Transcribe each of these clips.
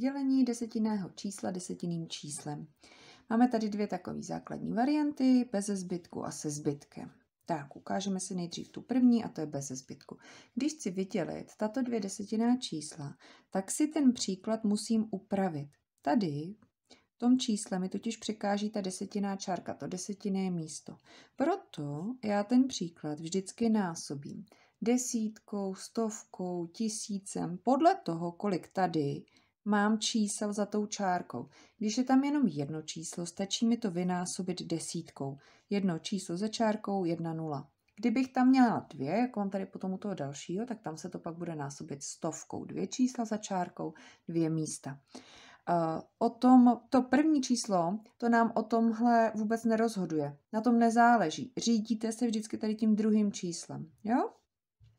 Dělení desetinného čísla desetinným číslem. Máme tady dvě takové základní varianty, bez zbytku a se zbytkem. Tak, ukážeme si nejdřív tu první a to je bez zbytku. Když chci vydělit tato dvě desetinná čísla, tak si ten příklad musím upravit. Tady v tom čísle mi totiž překáží ta desetinná čárka, to desetinné místo. Proto já ten příklad vždycky násobím desítkou, stovkou, tisícem, podle toho, kolik tady mám čísel za tou čárkou. Když je tam jenom jedno číslo, stačí mi to vynásobit desítkou. Jedno číslo za čárkou, jedna nula. Kdybych tam měla dvě, jako mám tady potom u toho dalšího, tak tam se to pak bude násobit stovkou. Dvě čísla za čárkou, dvě místa. Eh, o tom, to první číslo, to nám o tomhle vůbec nerozhoduje. Na tom nezáleží. Řídíte se vždycky tady tím druhým číslem, jo?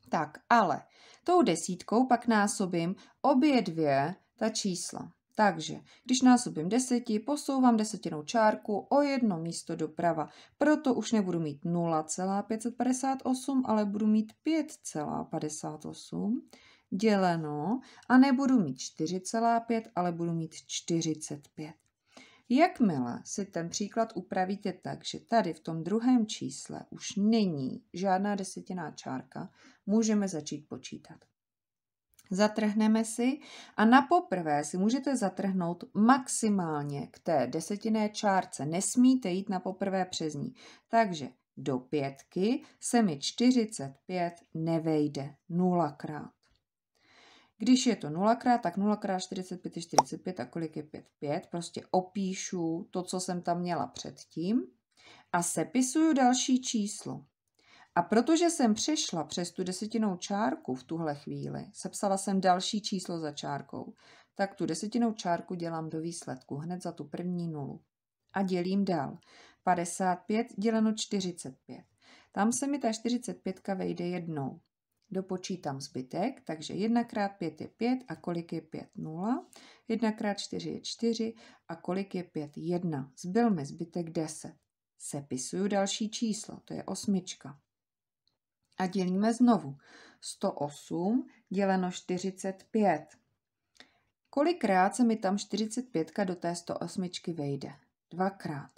Tak, ale tou desítkou pak násobím obě dvě ta čísla. Takže, když násobím deseti, posouvám desetinou čárku o jedno místo doprava. Proto už nebudu mít 0,558, ale budu mít 5,58 děleno a nebudu mít 4,5, ale budu mít 45. Jakmile si ten příklad upravíte tak, že tady v tom druhém čísle už není žádná desetiná čárka, můžeme začít počítat. Zatrhneme si a na poprvé si můžete zatrhnout maximálně k té desetinné čárce. Nesmíte jít na poprvé přes ní. Takže do pětky se mi 45 nevejde nulakrát. Když je to nulakrát, tak x 45 je 45 a kolik je 5? 5. Prostě opíšu to, co jsem tam měla předtím a sepisuju další číslo. A protože jsem přešla přes tu desetinou čárku v tuhle chvíli, sepsala jsem další číslo za čárkou, tak tu desetinou čárku dělám do výsledku, hned za tu první nulu. A dělím dál. 55 děleno 45. Tam se mi ta 45 vejde jednou. Dopočítám zbytek, takže 1 x 5 je 5 a kolik je 5? 0. 1 x 4 je 4 a kolik je 5? 1. Zbyl mi zbytek 10. Sepisuju další číslo, to je osmička a dělíme znovu. 108 děleno 45. Kolikrát se mi tam 45 do té 108 vejde? Dvakrát.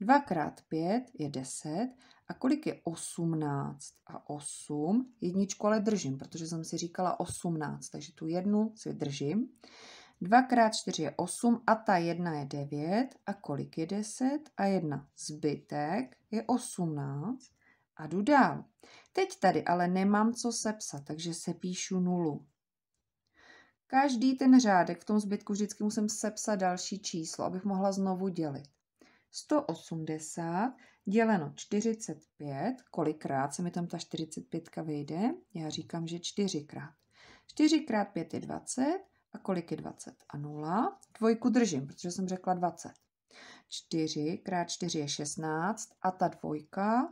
Dvakrát 5 je 10 a kolik je 18 a 8? Jedničku ale držím, protože jsem si říkala 18, takže tu jednu si držím. 2 x 4 je 8 a ta 1 je 9. A kolik je 10 a 1? Zbytek je 18 a jdu dál. Teď tady ale nemám co sepsat, takže se píšu nulu. Každý ten řádek v tom zbytku vždycky musím sepsat další číslo, abych mohla znovu dělit. 180 děleno 45, kolikrát se mi tam ta 45 vyjde? Já říkám, že čtyřikrát. 4 x 5 je 20 a kolik je 20 a 0? Dvojku držím, protože jsem řekla 20. 4 x 4 je 16 a ta dvojka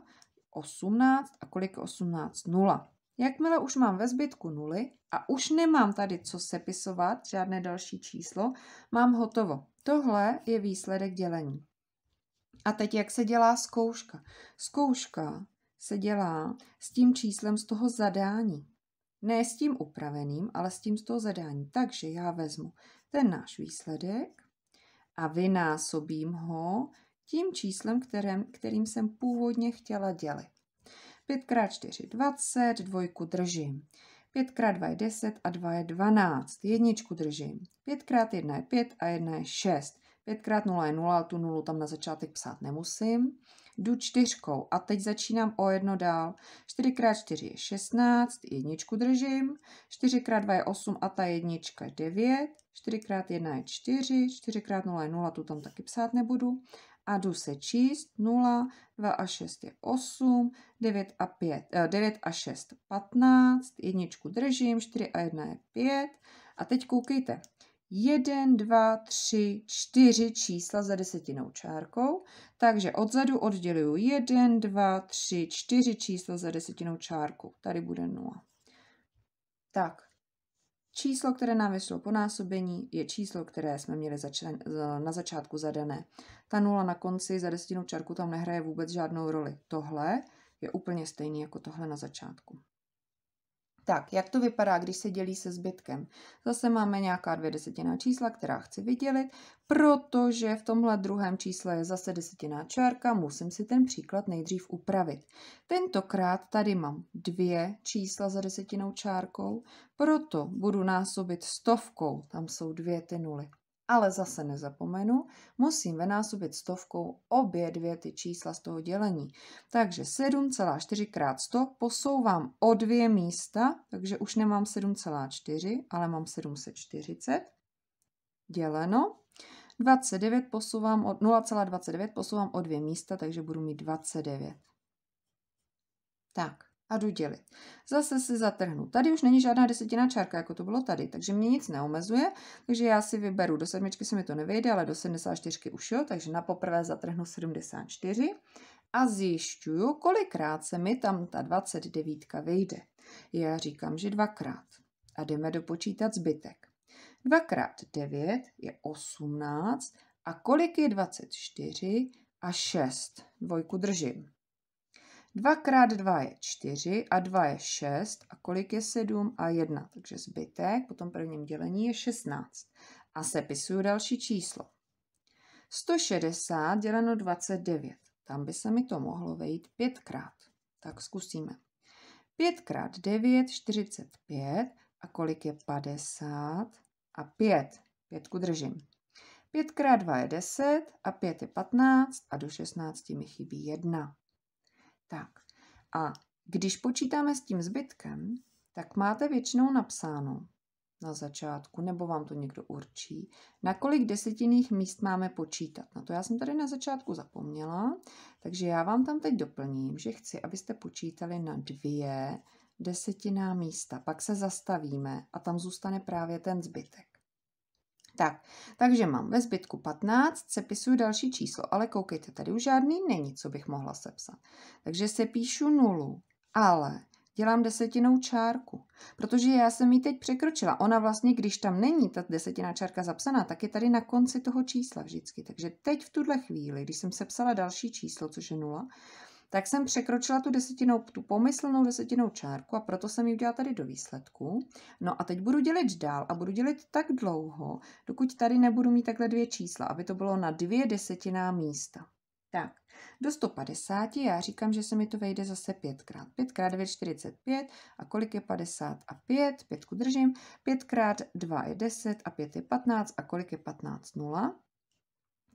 18 a kolik je 18? 0. Jakmile už mám ve zbytku nuly a už nemám tady co sepisovat, žádné další číslo, mám hotovo. Tohle je výsledek dělení. A teď jak se dělá zkouška? Zkouška se dělá s tím číslem z toho zadání. Ne s tím upraveným, ale s tím z toho zadání. Takže já vezmu ten náš výsledek a vynásobím ho tím číslem, kterým, kterým jsem původně chtěla dělit. 5 x 4 20, dvojku držím. 5 x 2 je 10 a 2 je 12. Jedničku držím. 5 x 1 je 5 a 1 je 6. 5 x 0 je 0, ale tu 0 tam na začátek psát nemusím. Jdu čtyřkou a teď začínám o jedno dál. 4 x 4 je 16, jedničku držím. 4 x 2 je 8 a ta jednička je 9. 4 x 1 je 4, 4 x 0 je 0, tu tam taky psát nebudu a jdu se číst 0, 2 a 6 je 8, 9 a, 5, 9 eh, a 6 15, jedničku držím, 4 a 1 je 5 a teď koukejte. 1, 2, 3, 4 čísla za desetinou čárkou. Takže odzadu odděluju 1, 2, 3, 4 čísla za desetinou čárkou. Tady bude 0. Tak, Číslo, které nám vyšlo po násobení, je číslo, které jsme měli na začátku zadané. Ta nula na konci za desetinu čárku tam nehraje vůbec žádnou roli. Tohle je úplně stejný jako tohle na začátku. Tak, jak to vypadá, když se dělí se zbytkem? Zase máme nějaká dvě desetinná čísla, která chci vydělit, protože v tomhle druhém čísle je zase desetinná čárka, musím si ten příklad nejdřív upravit. Tentokrát tady mám dvě čísla za desetinou čárkou, proto budu násobit stovkou, tam jsou dvě ty nuly ale zase nezapomenu, musím vynásobit stovkou obě dvě ty čísla z toho dělení. Takže 7,4 krát 100 posouvám o dvě místa, takže už nemám 7,4, ale mám 740 děleno. 29 posouvám o 0,29 posouvám o dvě místa, takže budu mít 29. Tak, a jdu dělit. Zase si zatrhnu. Tady už není žádná desetina čárka, jako to bylo tady, takže mě nic neomezuje, takže já si vyberu, do sedmičky se mi to nevejde, ale do 74 už jo, takže na poprvé zatrhnu 74 a zjišťuju, kolikrát se mi tam ta 29 vejde. Já říkám, že dvakrát. A jdeme dopočítat zbytek. 2 x 9 je 18 a kolik je 24 a 6. Dvojku držím. 2 krát 2 je 4 a 2 je 6 a kolik je 7 a 1, takže zbytek po tom prvním dělení je 16. A sepisuju další číslo. 160 děleno 29, tam by se mi to mohlo vejít pětkrát. Tak zkusíme. 5 krát 9, 45 a kolik je 50 a 5. Pětku držím. 5 krát 2 je 10 a 5 je 15 a do 16 mi chybí 1. Tak a když počítáme s tím zbytkem, tak máte většinou napsáno na začátku, nebo vám to někdo určí, na kolik desetinných míst máme počítat. Na no to já jsem tady na začátku zapomněla, takže já vám tam teď doplním, že chci, abyste počítali na dvě desetiná místa. Pak se zastavíme a tam zůstane právě ten zbytek. Tak, takže mám ve zbytku 15, sepisuju další číslo, ale koukejte, tady už žádný není, co bych mohla sepsat. Takže se píšu nulu, ale dělám desetinou čárku, protože já jsem ji teď překročila. Ona vlastně, když tam není ta desetina čárka zapsaná, tak je tady na konci toho čísla vždycky. Takže teď v tuhle chvíli, když jsem sepsala další číslo, což je nula, tak jsem překročila tu desetinou, tu pomyslnou desetinou čárku a proto jsem ji udělala tady do výsledku. No a teď budu dělit dál a budu dělit tak dlouho, dokud tady nebudu mít takhle dvě čísla, aby to bylo na dvě desetiná místa. Tak, do 150 já říkám, že se mi to vejde zase 5 5x. 5 x 9 45 a kolik je 50 a 5, pětku držím. 5 x 2 je 10 a 5 je 15 a kolik je 15 0.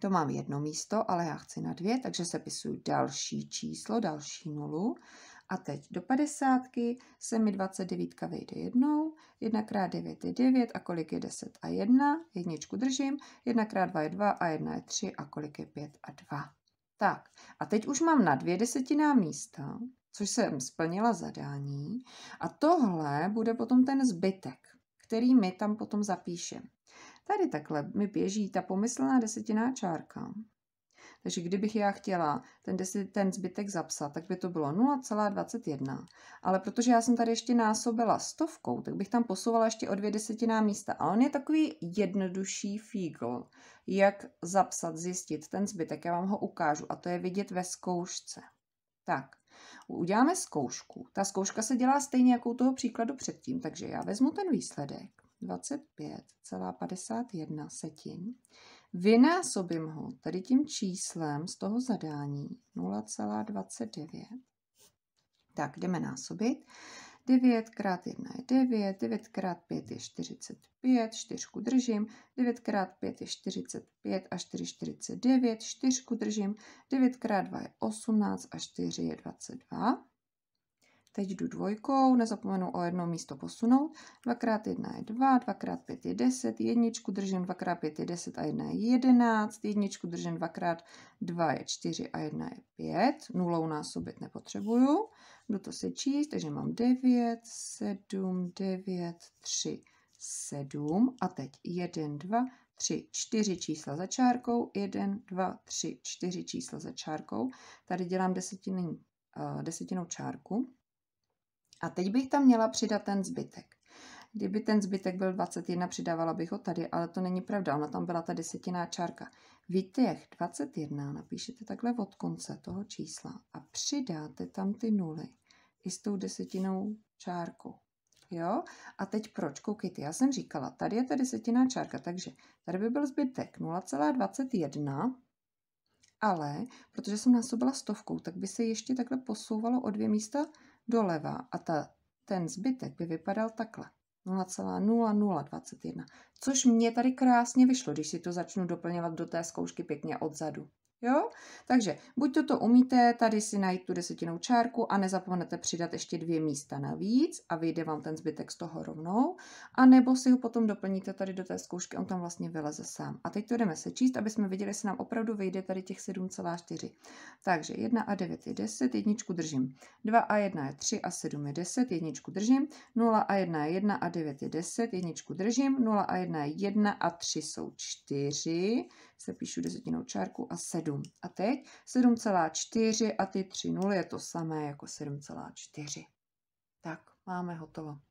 To mám jedno místo, ale já chci na dvě, takže sepisuju další číslo, další nulu. A teď do padesátky se mi 29 vejde jednou, 1 x 9 je 9 a kolik je 10 a 1, jedničku držím, 1 x 2 je 2 a 1 je 3 a kolik je 5 a 2. Tak a teď už mám na dvě desetiná místa, což jsem splnila zadání a tohle bude potom ten zbytek, který my tam potom zapíšeme. Tady takhle mi běží ta pomyslná desetiná čárka. Takže kdybych já chtěla ten, deset, ten zbytek zapsat, tak by to bylo 0,21. Ale protože já jsem tady ještě násobila stovkou, tak bych tam posouvala ještě o dvě desetiná místa. A on je takový jednodušší fígl, jak zapsat, zjistit ten zbytek. Já vám ho ukážu a to je vidět ve zkoušce. Tak, uděláme zkoušku. Ta zkouška se dělá stejně jako u toho příkladu předtím, takže já vezmu ten výsledek 25,51 setin, vynásobím ho tedy tím číslem z toho zadání 0,29. Tak jdeme násobit. 9 krát 1 je 9, 9 krát 5 je 45, 4 držím, 9 krát 5 je 45 a 4 49, 4 držím, 9 krát 2 je 18 a 4 je 22. Teď jdu dvojkou, nezapomenu o jedno místo posunout. 2 x 1 je 2, 2 x 5 je 10, jedničku držím 2 x 5 je 10 a 1 je 11, jedničku držím 2 x 2 je 4 a 1 je 5, nulou násobit nepotřebuju. Jdu to sečíst, takže mám 9, 7, 9, 3, 7 a teď 1, 2, 3, 4 čísla za čárkou, 1, 2, 3, 4 čísla za čárkou. Tady dělám eh, desetinou, čárku. A teď bych tam měla přidat ten zbytek. Kdyby ten zbytek byl 21, přidávala bych ho tady, ale to není pravda, ona tam byla ta desetiná čárka. Vy těch 21 napíšete takhle od konce toho čísla a přidáte tam ty nuly i s tou desetinou čárkou. Jo? A teď proč? Koukejte, já jsem říkala, tady je ta desetiná čárka, takže tady by byl zbytek 0,21, ale protože jsem násobila stovkou, tak by se ještě takhle posouvalo o dvě místa doleva a ta, ten zbytek by vypadal takhle. 0,0021, což mě tady krásně vyšlo, když si to začnu doplňovat do té zkoušky pěkně odzadu. Jo? Takže buď toto umíte, tady si najít tu desetinou čárku a nezapomenete přidat ještě dvě místa navíc a vyjde vám ten zbytek z toho rovnou, a nebo si ho potom doplníte tady do té zkoušky, on tam vlastně vyleze sám. A teď to jdeme sečíst, aby jsme viděli, jestli nám opravdu vyjde tady těch 7,4. Takže 1 a 9 je 10, jedničku držím. 2 a 1 je 3 a 7 je 10, jedničku držím. 0 a 1 je 1 a 9 je 10, jedničku držím. 0 a 1 je 1 a 3 jsou 4, se píšu desetinou čárku a 7. 7. A teď 7,4 a ty 3 nuly je to samé jako 7,4. Tak, máme hotovo.